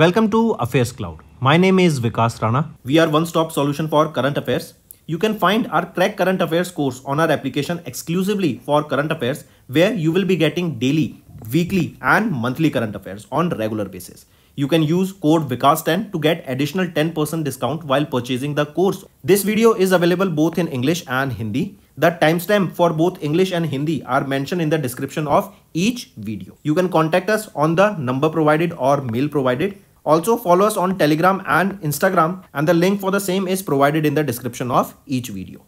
Welcome to Affairs Cloud. My name is Vikas Rana. We are one-stop solution for current affairs. You can find our Crack Current Affairs course on our application exclusively for current affairs where you will be getting daily, weekly and monthly current affairs on regular basis. You can use code VIKAS10 to get additional 10% discount while purchasing the course. This video is available both in English and Hindi. The timestamp for both English and Hindi are mentioned in the description of each video. You can contact us on the number provided or mail provided also follow us on Telegram and Instagram and the link for the same is provided in the description of each video.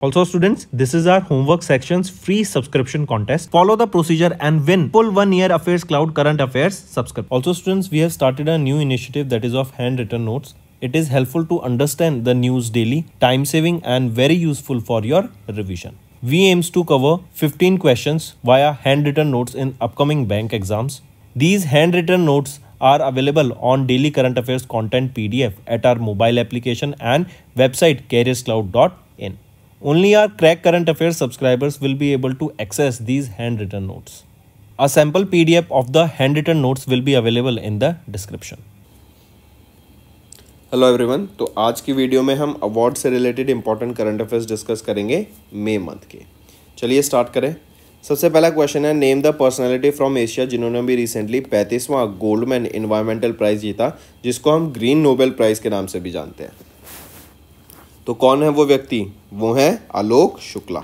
Also students, this is our homework section's free subscription contest. Follow the procedure and win full one year affairs cloud current affairs subscription. Also students, we have started a new initiative that is of handwritten notes. It is helpful to understand the news daily, time saving and very useful for your revision. We aims to cover 15 questions via handwritten notes in upcoming bank exams. These handwritten notes are available on daily current affairs content PDF at our mobile application and website careerscloud.in. Only our crack current affairs subscribers will be able to access these handwritten notes. A sample PDF of the handwritten notes will be available in the description. Hello everyone तो आज की video में हम award से related important current affairs discuss करेंगे May month के चलिए start करें सबसे पहला क्वेश्चन है name the personality from Asia जिन्होंने भी रिसेंटली पैंतीसवां गोल्डमैन इन्वायरमेंटल प्राइज जीता जिसको हम ग्रीन नोबेल प्राइज के नाम से भी जानते हैं तो कौन है वो व्यक्ति वो है आलोक शुक्ला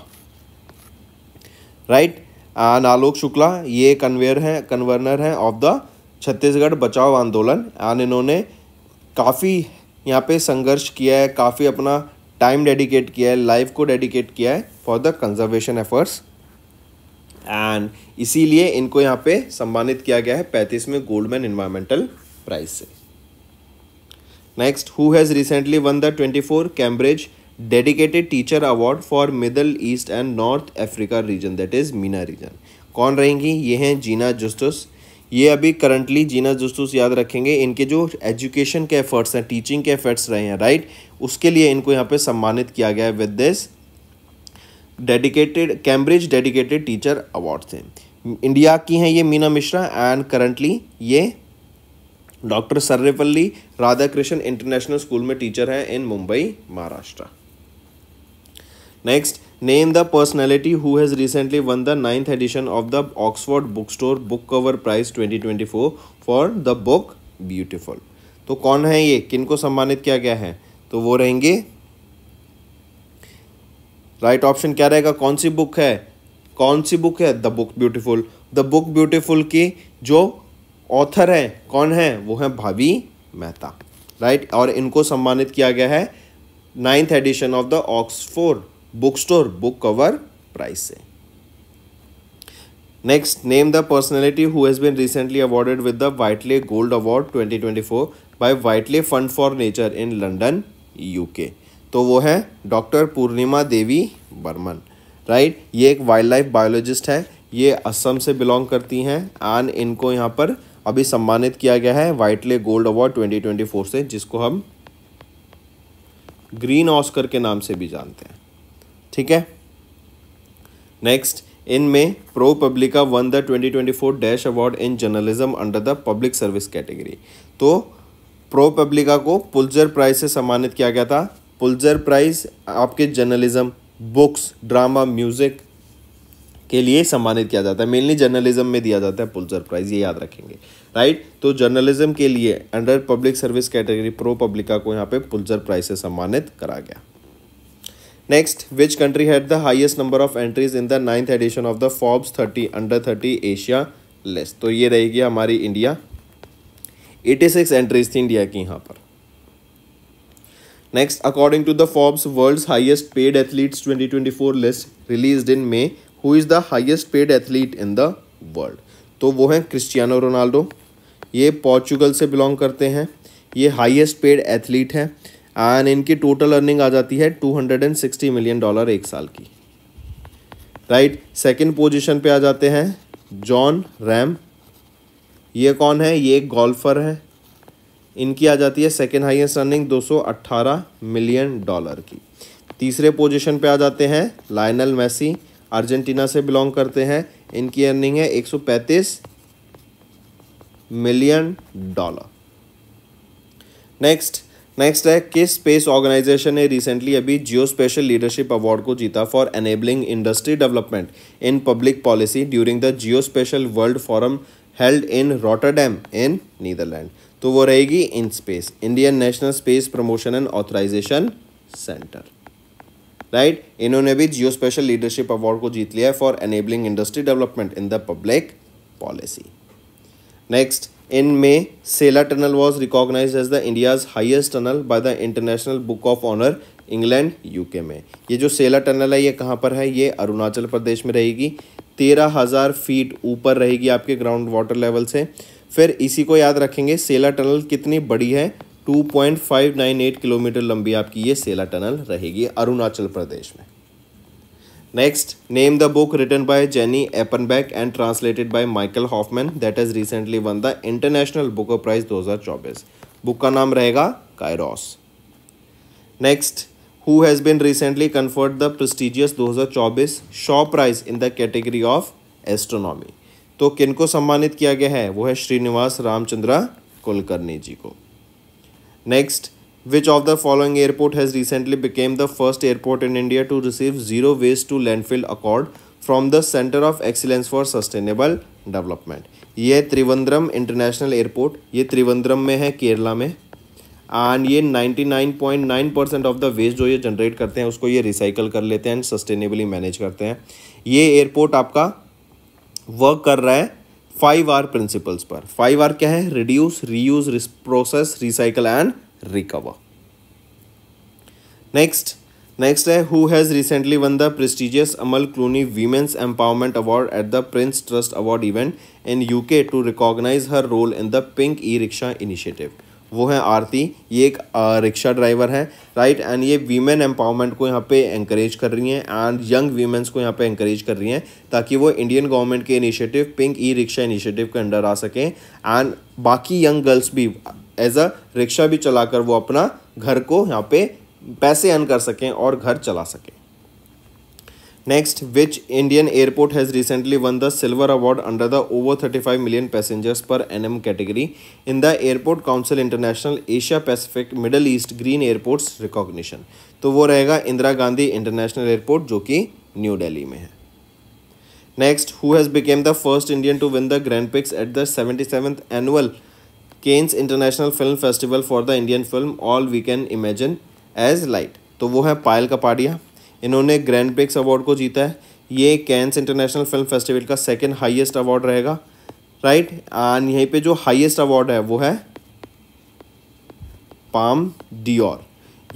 राइट एंड आलोक शुक्ला ये कन्वेयर हैं कन्वर्नर हैं ऑफ द छत्तीसगढ़ बचाओ आंदोलन एंड इन्होंने काफ़ी यहाँ पे संघर्ष किया है काफ़ी अपना टाइम डेडिकेट किया है लाइफ को डेडिकेट किया है for the conservation efforts and इसीलिए इनको यहाँ पे सम्मानित किया गया है पैंतीसवें गोल्डमैन इन्वायरमेंटल प्राइज से next who has recently won the twenty four Cambridge dedicated teacher award for Middle East and North Africa region that is MENA region कौन रहेंगी ये हैं जीना जस्टिस ये अभी करंटली जीना जस्टूस याद रखेंगे इनके जो एजुकेशन के एफर्ट्स हैं टीचिंग के एफर्ट्स रहे हैं राइट उसके लिए इनको यहाँ पे सम्मानित किया गया है with this dedicated Cambridge dedicated teacher award थे इंडिया की हैं ये मीना मिश्रा एंड करंटली ये doctor Sarvepalli Radhakrishna international school में टीचर हैं in Mumbai Maharashtra next Name the personality who has recently won the 9th edition of the Oxford Bookstore Book Cover Prize 2024 for the book Beautiful. तो कौन है ये को सम्मानित किया गया है तो वो रहेंगे राइट ऑप्शन क्या रहेगा कौन सी बुक है कौन सी बुक है the book beautiful the book beautiful की जो ऑथर है कौन है वो है भावी मेहता राइट और इनको सम्मानित किया गया है ninth edition of the Oxford book store book cover prize से next name the personality who has been recently awarded with the Whitley gold award 2024 by Whitley fund for nature in London UK तो वो है doctor Purnima Devi Barman right right? ये एक wild life biologist है ये असम से belong करती हैं एंड इनको यहाँ पर अभी सम्मानित किया गया है वाइटले गोल्ड अवार्ड 2024 से जिसको हम ग्रीन ऑस्कर के नाम से भी जानते हैं ठीक है नेक्स्ट इन में ProPublica won the 2024 dash award in journalism under the public service category तो प्रो पब्लिका को पुलजर प्राइज से सम्मानित किया गया था पुलजर प्राइज आपके जर्नलिज्म बुक्स ड्रामा म्यूजिक के लिए सम्मानित किया जाता है मेनली जर्नलिज्म में दिया जाता है पुलजर प्राइज ये याद रखेंगे राइट तो जर्नलिज्म के लिए under public service category ProPublica को यहाँ पे पुलजर प्राइज से सम्मानित करा गया next which country had the highest number of entries in the ninth edition of the Forbes thirty under thirty Asia list तो ये रहेगी हमारी इंडिया एटी सिक्स एंट्रीज थी इंडिया की यहाँ पर next according to the Forbes world highest paid athletes for list release in May who is the highest paid athlete in the world तो वो हैं क्रिस्टियानो रोनाल्डो ये पोर्चुगल से belong करते हैं ये हाइएस्ट पेड एथलीट हैं एंड इनकी टोटल अर्निंग आ जाती है 260 मिलियन डॉलर एक साल की राइट सेकंड पोजीशन पे आ जाते हैं जॉन रैम ये कौन है ये एक गोल्फर है इनकी आ जाती है second highest running 218 million dollar की तीसरे पोजीशन पे आ जाते हैं लाइनल मेसी अर्जेंटीना से बिलोंग करते हैं इनकी अर्निंग है 135 मिलियन डॉलर नेक्स्ट नेक्स्ट है किस स्पेस ऑर्गेनाइजेशन ने रिसेंटली अभी जियो स्पेशल लीडरशिप अवार्ड को जीता for enabling industry development in public policy during the geospatial world forum held in Rotterdam in Netherland तो वो रहेगी in space Indian national space promotion and authorisation centre right इन्होंने भी जियो special leadership award को जीत लिया है for enabling industry development in the public policy next In May, Sela Tunnel was recognized as the India's highest tunnel by the International Book of Honor England UK में ये जो सेला tunnel है ये कहाँ पर है ये अरुणाचल प्रदेश में रहेगी तेरह हज़ार फीट ऊपर रहेगी आपके ग्राउंड वाटर लेवल से फिर इसी को याद रखेंगे सेला टनल कितनी बड़ी है two point five nine eight kilometre लंबी आपकी ये सेला टनल रहेगी अरुणाचल प्रदेश में Next, name the book written by Jenny Eppenbeck and translated by Michael Hoffman that has recently won the International Booker Prize 2024. Book का नाम रहेगा Kairos next who has been recently conferred the prestigious 2024 Shaw prize in the category of astronomy तो किनको सम्मानित किया गया है वो है श्रीनिवास रामचंद्रा कुलकर्णी जी को next which of the following airport has recently became the first airport in India to receive zero waste to landfill accord from the Center of Excellence for Sustainable Development? ये त्रिवंद्रम इंटरनेशनल एयरपोर्ट ये त्रिवंद्रम में है केरला में and ये ninety nine point nine percent of the waste जो ये generate करते हैं उसको ये रिसाइकल कर लेते हैं एंड सस्टेनेबली मैनेज करते हैं ये एयरपोर्ट आपका वर्क कर रहा है फाइव आर प्रिंसिपल्स पर फाइव आर क्या है reduce reuse process recycle and recover. Next, next है who has recently won the prestigious Amal Clooney Women's Empowerment Award at the Prince Trust Award event in UK to recognize her role in the Pink e-rickshaw initiative. वो है आरती ये एक rickshaw driver है right and ये women empowerment को यहाँ पे encourage कर रही हैं एंड यंग वीमेंस को यहाँ पे इंकरेज कर रही हैं ताकि वो इंडियन गवर्नमेंट के initiative pink e rickshaw initiative के अंडर आ सकें एंड बाकी यंग गर्ल्स भी एज अ रिक्शा भी चलाकर वो अपना घर को यहाँ पे पैसे अर्न कर सकें और घर चला सकें next which Indian airport has recently won the silver award under the over thirty five million passengers per annum category in the airport council international Asia Pacific Middle East green airports recognition तो वो रहेगा Indira Gandhi international airport जो कि new Delhi में है next who has become the first Indian to win the grand prix at the seventy seventh annual Cannes international film festival for the Indian film all we can imagine as light तो वो है पायल कपाडिया इन्होंने grand pics award को जीता है ये Cannes international film festival का second highest award रहेगा राइट एंड यहीं पे जो हाइएस्ट अवार्ड है वो है पाम डियोर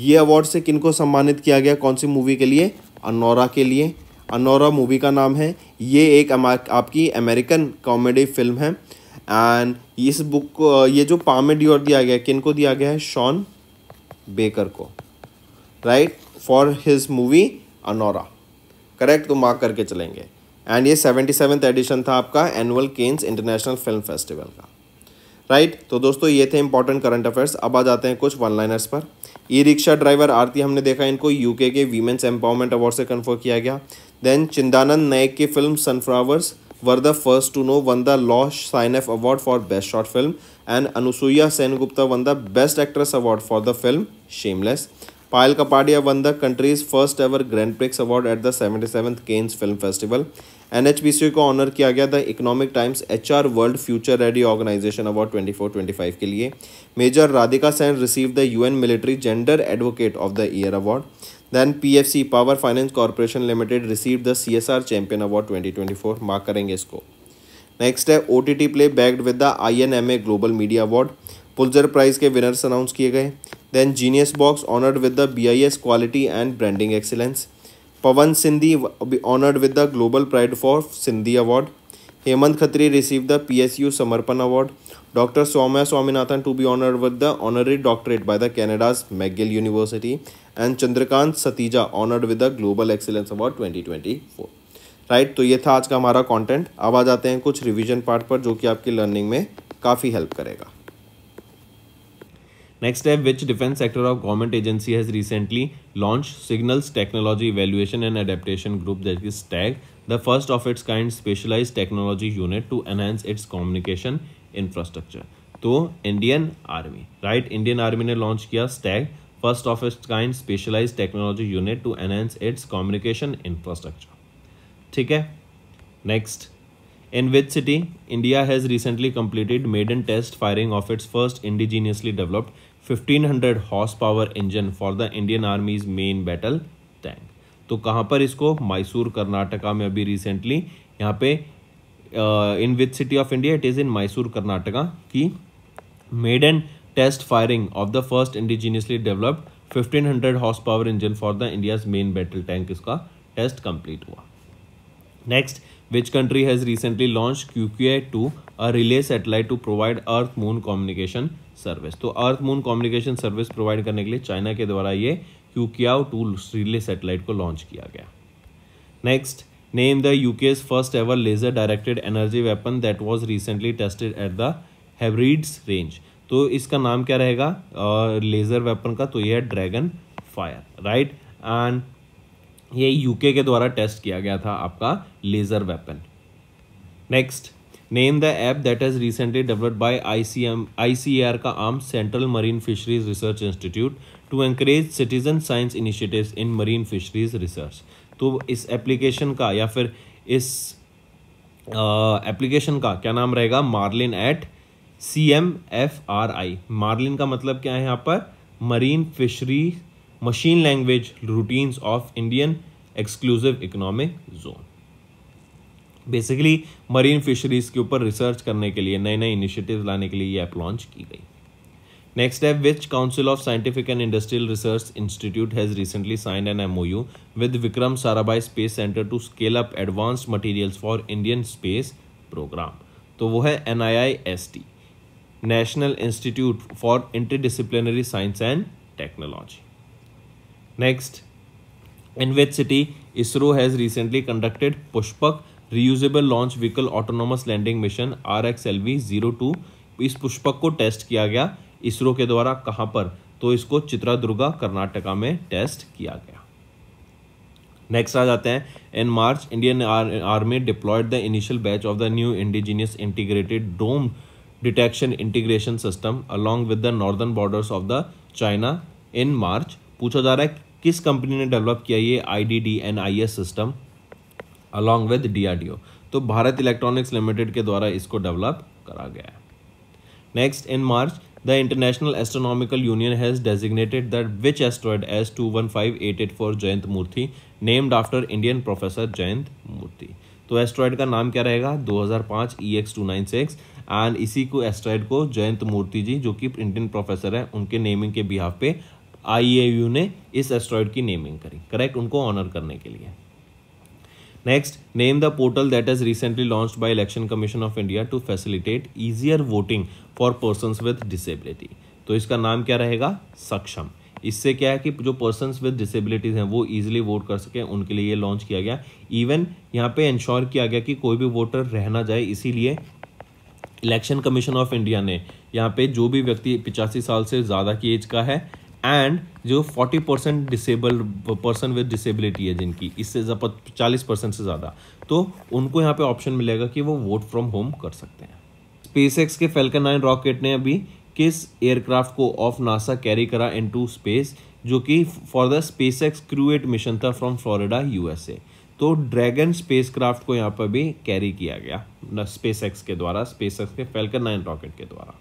ये अवार्ड से किनको सम्मानित किया गया कौन सी मूवी के लिए अनोरा के लिए अनोरा मूवी का नाम है ये एक आपकी अमेरिकन कॉमेडी फिल्म है एंड इस बुक को ये जो पामे ड्योर दिया गया है किन को दिया गया है शॉन बेकर को right for his movie Anora correct तो मार्क करके चलेंगे एंड ये सेवेंटी सेवन्थ एडिशन था आपका annual Cannes international film festival का राइट right? तो दोस्तों ये थे इंपॉर्टेंट करंट अफेयर्स अब आ जाते हैं कुछ वन लाइनर्स पर ई रिक्शा ड्राइवर आरती हमने देखा इनको यूके के वीमेंस एम्पावरमेंट अवार्ड से कन्फर्म किया गया देन चिंदानंद नायक की film sunflowers were the first to know won the La Cinef award for best short film and Anasuya Sengupta won the best actress award for the film shameless Payal Kapadia won the country's first ever grand prix award at the seventy seventh Cannes film festival N H P C को honour किया गया the Economic Times H R world future ready organisation award twenty four twenty five के लिए major Radhika Sen receive the U N military gender advocate of the year award then PFC power finance corporation limited receive the C S R champion award twenty twenty four mark करेंगे इसको next है O T T play bagged with the I N M A global media award Pulitzer prize के winners announce किए गए then genius box honoured with the B I S quality and branding excellence Pawan Sindhi honoured with the global pride for Sindhi award Hemant Khatri receive the P S U Samarpan award doctor Soumya Swaminathan to be honoured with the honorary doctorate by the Canada's McGill university and Chandrakant Satija honoured with the global excellence award 2024 right तो ये था आज का हमारा content अब आ जाते हैं कुछ रिवीजन पार्ट पर जो कि आपकी लर्निंग में काफ़ी हेल्प करेगा नेक्स्ट है which defence sector of government agency has recently launch signals technology valuation and adaptation group that is the first of its kind specialise technology unit to enhance its communication infrastructure तो Indian army right Indian army ने launch किया STAG first of its kind specialized technology unit to enhance its communication infrastructure ठीक है next in which city India has recently completed maiden test firing of its first indigenously developed 1500 horsepower engine for the Indian Army's main battle tank तो कहाँ पर इसको मैसूर कर्नाटका में अभी recently यहाँ पे in which city of India it is in Mysore Karnataka की maiden test firing of the first indigenously developed 1500 horsepower engine for the India's main battle tank इसका टेस्ट कंप्लीट हुआ next which country has recently launch Queqiao two a relay satellite to provide earth moon communication service तो earth moon communication service provide करने के लिए China के द्वारा ये Queqiao two relay satellite को launch किया गया next name the UK's first ever laser directed energy weapon that was recently tested at the Hebrides range तो इसका नाम क्या रहेगा लेज़र वेपन का तो यह है ड्रैगन फायर राइट एंड ये यूके के द्वारा टेस्ट किया गया था आपका laser weapon next name the app that is recently developed by ICM ICAR का आम central marine fisheries research institute to encourage citizen science initiatives in marine fisheries research तो इस एप्लीकेशन का या फिर इस एप्लीकेशन का क्या नाम रहेगा Marlin at C M F R I Marlin का मतलब क्या है यहाँ पर marine fishery machine language routines of Indian exclusive economic zone basically marine fisheries के ऊपर रिसर्च करने के लिए नए नए इनिशिएटिव लाने के लिए ये ऐप लॉन्च की गई नेक्स्ट है which council of scientific and industrial research institute has recently sign an MOU with Vikram Sarabhai space centre to scale up advanced materials for Indian space programme तो वो है N I I S T national institute for interdisciplinary science and technology next in which city ISRO has recently conducted Pushpak reusable launch vehicle autonomous landing mission R X L V zero two इस पुष्पक को test किया गया इसरो के द्वारा कहां पर तो इसको चित्रादुर्गा कर्नाटका में टेस्ट किया गया नेक्स्ट आ जाते हैं in March Indian army deployed the initial batch of the new indigenous integrated dome detection integration system along with the northern borders of the China in March पूछा जा रहा है किस कंपनी ने डेवलप किया ये I D D N I S system along with D R D O तो Bharat electronics limited के द्वारा इसको डेवलप करा गया है next in March the International Astronomical Union has designated that which asteroid S two one five eight eight four Jayant Murthy named after Indian professor Jayant Murthy तो asteroid का नाम क्या रहेगा 2005 EX296 एंड इसी को एस्ट्रॉयड को जयंत मूर्ति जी जो कि इंडियन प्रोफेसर हैं उनके नेमिंग के बिहाफ पे आईएयू ने इस एस्ट्रॉयड की नेमिंग करी करेक्ट उनको ऑनर करने के लिए next name the portal that is recently launch by Election Commission of India to facilitate easier voting for person with disability तो इसका नाम क्या रहेगा सक्षम इससे क्या है कि जो पर्सन विद डिसेबिलिटीज़ हैं वो ईजिली वोट कर सकें उनके लिए ये लॉन्च किया गया इवन यहाँ पे इंश्योर किया गया कि कोई भी वोटर रहना जाए इसीलिए इलेक्शन कमीशन ऑफ इंडिया ने यहाँ पे जो भी व्यक्ति पिचासी साल से ज़्यादा की एज का है एंड जो 40 percent disable person with disability है जिनकी इससे चालीस परसेंट से ज़्यादा तो उनको यहाँ पे ऑप्शन मिलेगा कि वो वोट फ्रॉम होम कर सकते हैं स्पेसएक्स के फेल्कन नाइन रॉकेट ने अभी किस एयरक्राफ्ट को ऑफ नासा कैरी करा इन टू स्पेस जो कि for the SpaceX crew eight mission था फ्रॉम फ्लोरिडा यूएसए तो ड्रैगन स्पेसक्राफ्ट को यहाँ पर भी कैरी किया गया स्पेस एक्स के द्वारा स्पेस एक्स के फेल्कन नाइन रॉकेट के द्वारा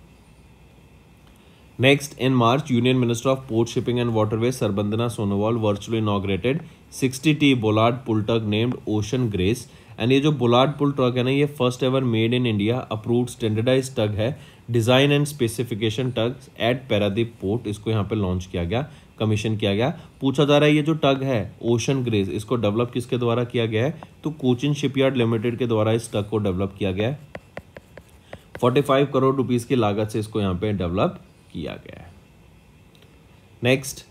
next in March union minister of port shipping and waterway Sarbananda Sonowal virtually inaugurated 60 T bollard pull tug named Ocean Grace and ये जो बुलाट पुल ट्रक है ना ये first ever made in India approved standardize tug है design and specification tug at Paradip port इसको यहाँ पे launch किया गया कमीशन किया गया पूछा जा रहा है ये जो टग है ओशन ग्रेज इसको डेवलप किसके द्वारा किया गया है तो कोचिन शिपयार्ड लिमिटेड के द्वारा इस टग को डेवलप किया गया है 45 करोड़ रुपीज़ की लागत से इसको यहाँ पे डेवलप किया गया है next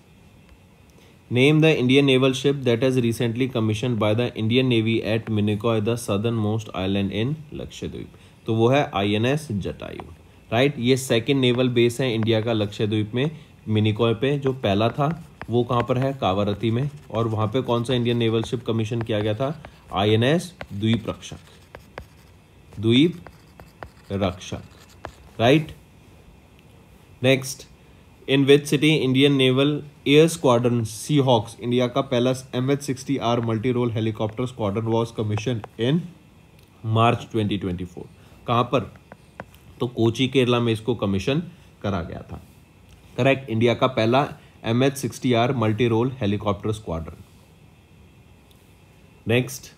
Name the Indian naval ship that has recently commissioned by the Indian Navy at Minicoy, the southernmost island in Lakshadweep. तो वो है I N S Jatayu right ये सेकेंड नेवल बेस है इंडिया का लक्षद्वीप में मिनिकॉय पे जो पहला था वो कहाँ पर है कावरती में और वहाँ पे कौन सा इंडियन नेवल शिप कमीशन किया गया था आई एन एस द्वीप Rakshak Dweep Rakshak right next in which city Indian naval air squadron sea hawks India का पहला M H sixty R multi role helicopter squadron was commission in March twenty twenty four कहाँ पर तो कोची केरला में इसको कमीशन करा गया था करेक्ट इंडिया का पहला M H sixty R multi role helicopter squadron next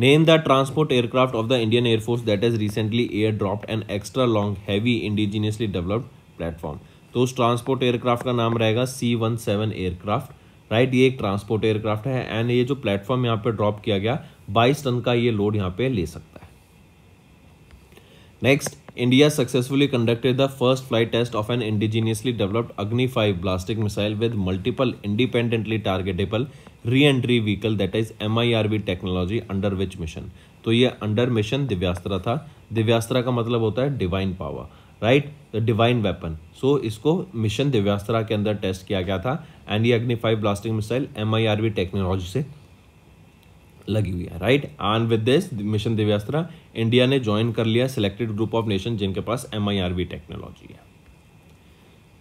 name the transport aircraft of the Indian air force that is recently air drop and extra long heavy indigenously developed platform तो उस transport aircraft का नाम रहेगा C one seven aircraft right ये एक transport aircraft है and ये जो प्लेटफॉर्म यहाँ पे ड्रॉप किया गया 22 टन का ये लोड यहाँ पे ले सकता है next India successfully conducted the first flight test of an indigenously developed Agni five ballistic missile with multiple independently targetable reentry vehicle that is M technology under which mission तो ये under mission दिव्यास्त्रा था दिव्यास्त्रा का मतलब होता है divine power right the divine weapon so इसको मिशन दिव्यास्त्रा के अंदर टेस्ट किया गया था एंड ये Agni five blasting missile M I R V technology से लगी हुई है right and with this mission Divyastra India ने ज्वाइन कर लिया सिलेक्टेड ग्रुप ऑफ नेशन जिनके पास M I R V technology है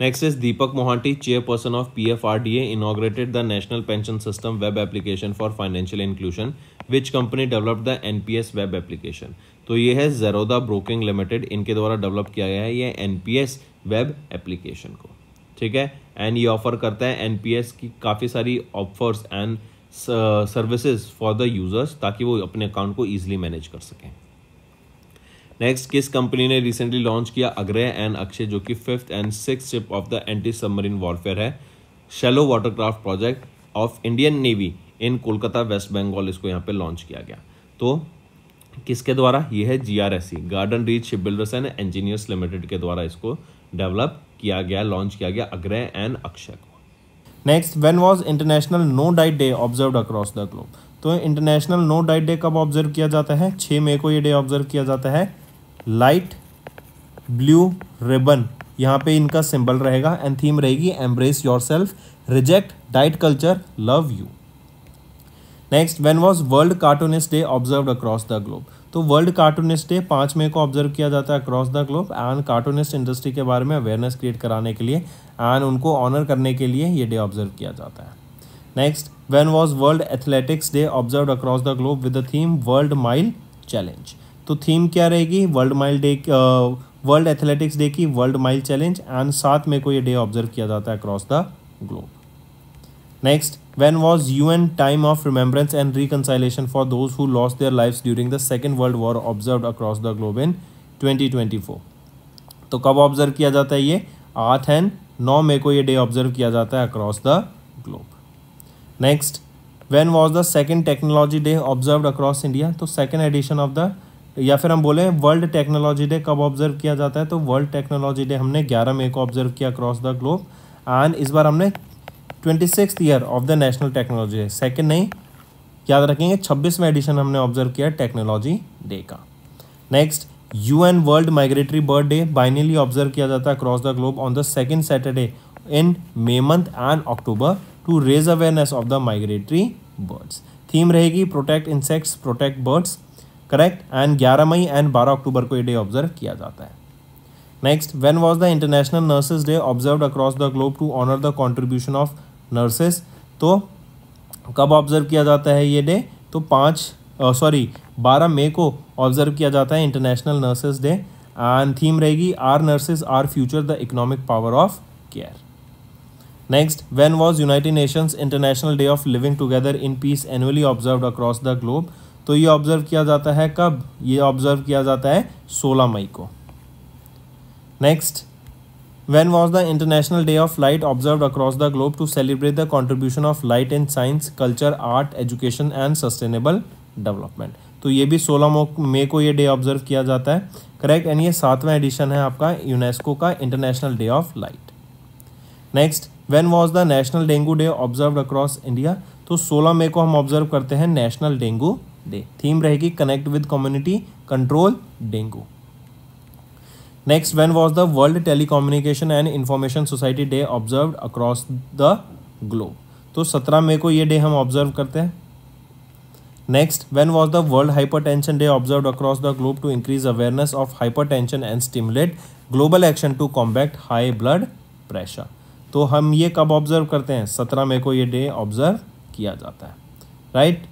next is Deepak Mohanty chairperson of P F R D A integrated the national pension system web application for financial inclusion which company develop the N P S web application तो ये है Zerodha broking limited इनके द्वारा develop किया गया है ये N web application को ठीक है एंड ये ऑफर करता है एन की काफ़ी सारी offers and services for the users ताकि वो अपने अकाउंट को ईजिली मैनेज कर सकें नेक्स्ट किस कंपनी ने रिसेंटली लॉन्च किया अग्रह एंड अक्षय जो कि fifth and six ship of the anti submarine warfare है shallow watercraft project of Indian navy in Kolkata West Bengal इसको यहाँ पे लॉन्च किया गया तो किसके द्वारा ये है GRSC Garden Reach ship builders and Engineers Limited के द्वारा इसको डेवलप किया गया लॉन्च किया गया अग्रह एंड अक्षय को next when was international no diet day observe across the globe तो इंटरनेशनल नो डाइट डे कब ऑब्जर्व किया जाता है छः मई को ये डे ऑब्जर्व किया जाता है लाइट ब्लू रिबन यहाँ पे इनका सिंबल रहेगा एंड थीम रहेगी embrace your self reject diet culture love you next when was world cartoonist day observe across the globe तो वर्ल्ड कार्टूनिस्ट डे पाँच मई को ऑब्जर्व किया जाता है across the globe and cartoonist industry के बारे में अवेयरनेस क्रिएट कराने के लिए एंड उनको ऑनर करने के लिए ये डे ऑब्जर्व किया जाता है next when was world athletics day observe across the globe with the theme world mile challenge तो थीम क्या रहेगी world mile day world athletics day की वर्ल्ड माइल चैलेंज एंड सात मई को ये डे ऑब्जर्व किया जाता है across the globe next When was UN Time of Remembrance and Reconciliation for those who lost their lives during the Second World War observed across the globe in 2024? तो कब observe किया जाता है ये आठ एंड नौ मे को ये डे ऑब्जर्व किया जाता है across the globe next when was the second technology day observe across India तो सेकेंड एडिशन ऑफ द या फिर हम बोले वर्ल्ड टेक्नोलॉजी डे कब ऑब्जर्व किया जाता है तो वर्ल्ड टेक्नोलॉजी डे हमने ग्यारह मे को ऑब्जर्व किया अक्रॉस द ग्लोब एंड इस बार हमने twenty six year of the national technology day second नहीं याद रखेंगे छब्बीसवें एडिशन हमने ऑब्जर्व किया टेक्नोलॉजी डे का next UN world migratory bird day biannually observe किया जाता है across the globe on the second Saturday in May month and October to raise awareness of the migratory birds theme रहेगी protect insects protect birds correct and ग्यारह मई and बारह अक्टूबर को ये day observe किया जाता है next when was the international nurses day observe across the globe to honour the contribution of nurses तो कब ऑब्ज़र्व किया जाता है ये डे तो पाँच सॉरी बारह मई को ऑब्ज़र्व किया जाता है international nurses day and theme रहेगी our nurses our future the economic power of care next when was United Nations international day of living together in peace annually observe across the globe तो ये observe किया जाता है कब ये observe किया जाता है सोलह मई को next When was the International Day of Light observed across the globe to celebrate the contribution of light in science, culture, art, education and sustainable development? तो ये भी 16 मई को ये डे ऑब्जर्व किया जाता है करेक्ट एंड ये सातवां एडिशन है आपका यूनेस्को का international day of light next when was the national dengue day observe across India तो 16 मई को हम ऑब्जर्व करते हैं नेशनल डेंगू डे थीम रहेगी connect with community control dengue next when was the world telecommunication and information society day observe across the globe तो 17 मई को ये डे हम ऑब्जर्व करते हैं next when was the world tension day observe across the globe to increase awareness of tension and stimulate global action to combat high blood pressure तो हम ये कब ऑब्जर्व करते हैं 17 मई को ये डे ऑब्जर्व किया जाता है राइट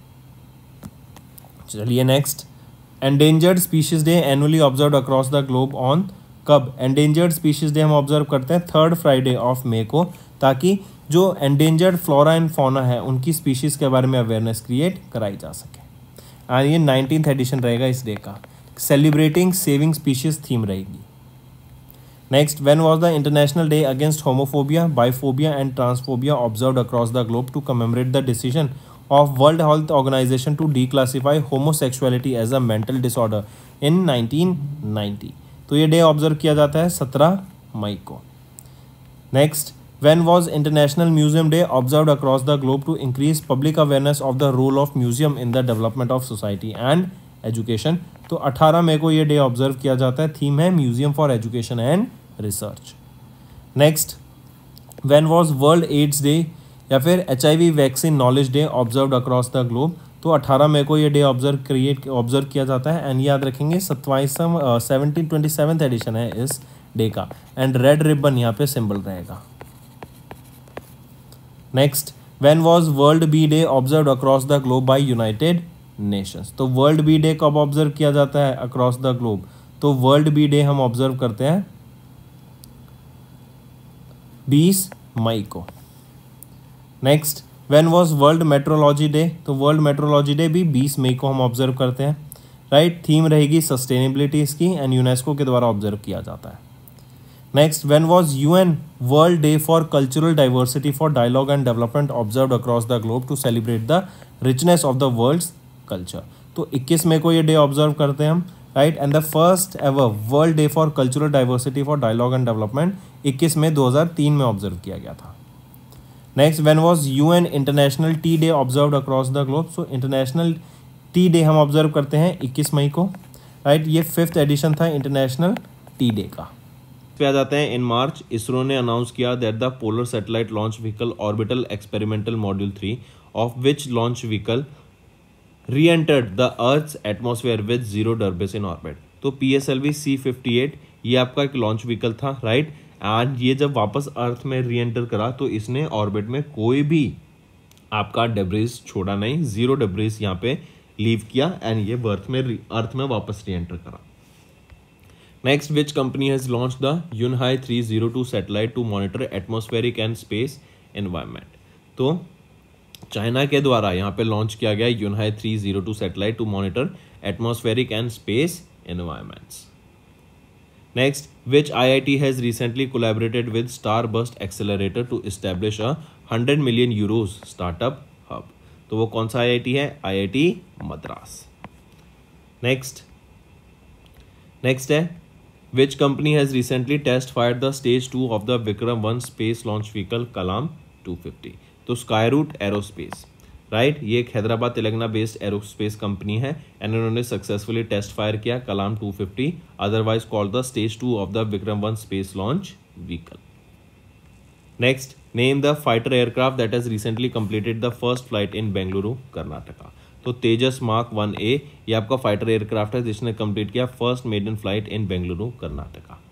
चलिए next endangered species day annually observe across the globe on कब एंडेंजर्ड स्पीशीज़ डे हम ऑब्जर्व करते हैं थर्ड फ्राइडे ऑफ मे को ताकि जो एंडेंजर्ड फ्लोरा एंड फोना है उनकी स्पीशीज़ के बारे में अवेयरनेस क्रिएट कराई जा सके और ये नाइनटीन एडिशन रहेगा इस डे का सेलिब्रेटिंग सेविंग स्पीशीज़ थीम रहेगी next when was the international day against homophobia biphobia and transphobia observe across the globe to commemorate the decision of World Health Organization to classify homosexuality as a mental disorder in ninety तो ये day observe किया जाता है सत्रह मई को next when was international museum day observe across the globe to increase public awareness of the role of museum in the development of society and education तो अठारह मई को ये डे ऑब्जर्व किया जाता है थीम है museum for education and research next when was world AIDS day या फिर H I V vaccine knowledge day observe across the globe तो 18 मई को ये डे ऑब्जर्व क्रिएट ऑब्जर्व किया जाता है एंड याद रखेंगे सत्ताईसम सेवनटीन ट्वेंटी सेवन्थ एडिशन है इस डे का एंड रेड रिबन यहाँ पे सिंबल रहेगा next when was world bee day observe across the globe by United Nations तो वर्ल्ड बी डे कब ऑब्जर्व किया जाता है अक्रॉस द ग्लोब तो वर्ल्ड बी डे हम ऑब्जर्व करते हैं बीस मई को next when was world metrology day तो वर्ल्ड मेट्रोलॉजी डे भी 20 मई को हम ऑब्जर्व करते हैं राइट right? थीम रहेगी सस्टेनेबिलिटी इसकी एंड यूनेस्को के द्वारा ऑब्जर्व किया जाता है next when was U N world day for cultural diversity for dialogue and development observe across the globe to celebrate the richness of the world culture तो 21 मई को ये डे ऑब्जर्व करते हैं हम right and the first ever world day for cultural diversity for dialogue and development 21 मई 2003 में observe किया गया था next was U N international tea day observe across the globe so international tea day हम observe करते हैं 21 मई को राइट right? ये फिफ्थ एडिशन था इंटरनेशनल टी डे का आ जाते हैं इन मार्च इसरो ने अनाउंस किया that the polar satellite launch vehicle orbital experimental module three of which launch vehicle reentered the earth atmosphere with zero debris in orbit तो P S L V C fifty eight ये आपका एक launch vehicle था right right? आज ये जब वापस अर्थ में री एंटर करा तो इसने ऑर्बिट में कोई भी आपका डेब्रिज छोड़ा नहीं ज़ीरो डेब्रिज यहाँ पे लीव किया एंड ये बर्थ में अर्थ में वापस री एंटर करा next which company has launch the Yunhai three zero two satellite to monitor atmospheric and space environment तो चाइना के द्वारा यहाँ पे लॉन्च किया गया Yunhai three zero two satellite to monitor atmospheric and space environments next which IIT has recently collaborated with Starburst Accelerator to establish a 100 million euros startup hub. तो वो कौन सा IIT है IIT Madras. Next. Next है which company has recently test fired the stage two of the Vikram one space launch vehicle Kalam 250 तो Skyroot Aerospace. Right ये एक Hyderabad Telangana based aerospace company है एंड उन्होंने सक्सेसफुली टेस्ट फायर किया Kalam 250 otherwise called the stage two of the Vikram one space launch vehicle next name the fighter aircraft that has recently completed the first flight in Bengaluru Karnataka तो Tejas mark one ए ये आपका fighter aircraft है जिसने complete किया first maiden flight in Bengaluru Karnataka